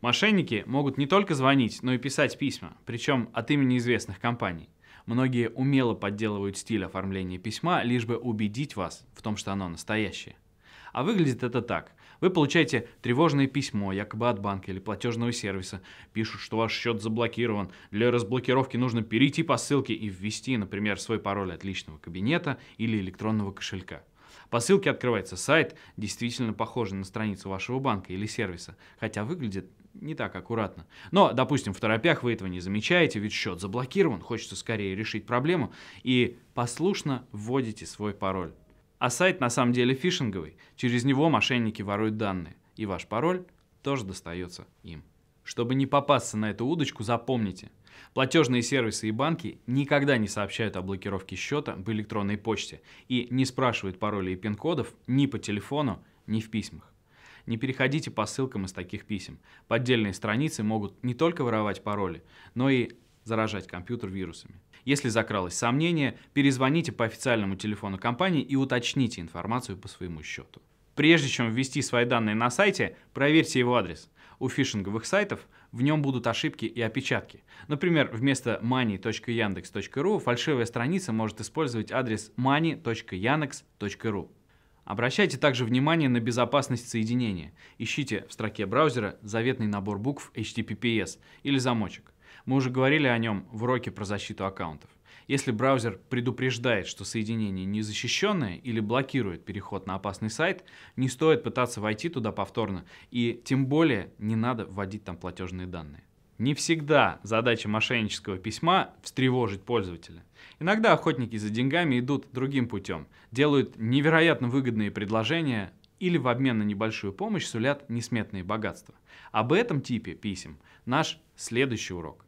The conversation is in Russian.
Мошенники могут не только звонить, но и писать письма, причем от имени известных компаний. Многие умело подделывают стиль оформления письма, лишь бы убедить вас в том, что оно настоящее. А выглядит это так. Вы получаете тревожное письмо, якобы от банка или платежного сервиса. Пишут, что ваш счет заблокирован. Для разблокировки нужно перейти по ссылке и ввести, например, свой пароль от личного кабинета или электронного кошелька. По ссылке открывается сайт, действительно похожий на страницу вашего банка или сервиса, хотя выглядит не так аккуратно. Но, допустим, в торопях вы этого не замечаете, ведь счет заблокирован, хочется скорее решить проблему, и послушно вводите свой пароль. А сайт на самом деле фишинговый, через него мошенники воруют данные, и ваш пароль тоже достается им. Чтобы не попасться на эту удочку, запомните. Платежные сервисы и банки никогда не сообщают о блокировке счета в электронной почте и не спрашивают паролей и пин-кодов ни по телефону, ни в письмах. Не переходите по ссылкам из таких писем. Поддельные страницы могут не только воровать пароли, но и заражать компьютер вирусами. Если закралось сомнение, перезвоните по официальному телефону компании и уточните информацию по своему счету. Прежде чем ввести свои данные на сайте, проверьте его адрес. У фишинговых сайтов в нем будут ошибки и опечатки. Например, вместо money.yandex.ru фальшивая страница может использовать адрес money.yandex.ru. Обращайте также внимание на безопасность соединения. Ищите в строке браузера заветный набор букв HTTPS или замочек. Мы уже говорили о нем в уроке про защиту аккаунтов. Если браузер предупреждает, что соединение не защищенное или блокирует переход на опасный сайт, не стоит пытаться войти туда повторно и тем более не надо вводить там платежные данные. Не всегда задача мошеннического письма – встревожить пользователя. Иногда охотники за деньгами идут другим путем, делают невероятно выгодные предложения или в обмен на небольшую помощь сулят несметные богатства. Об этом типе писем наш следующий урок.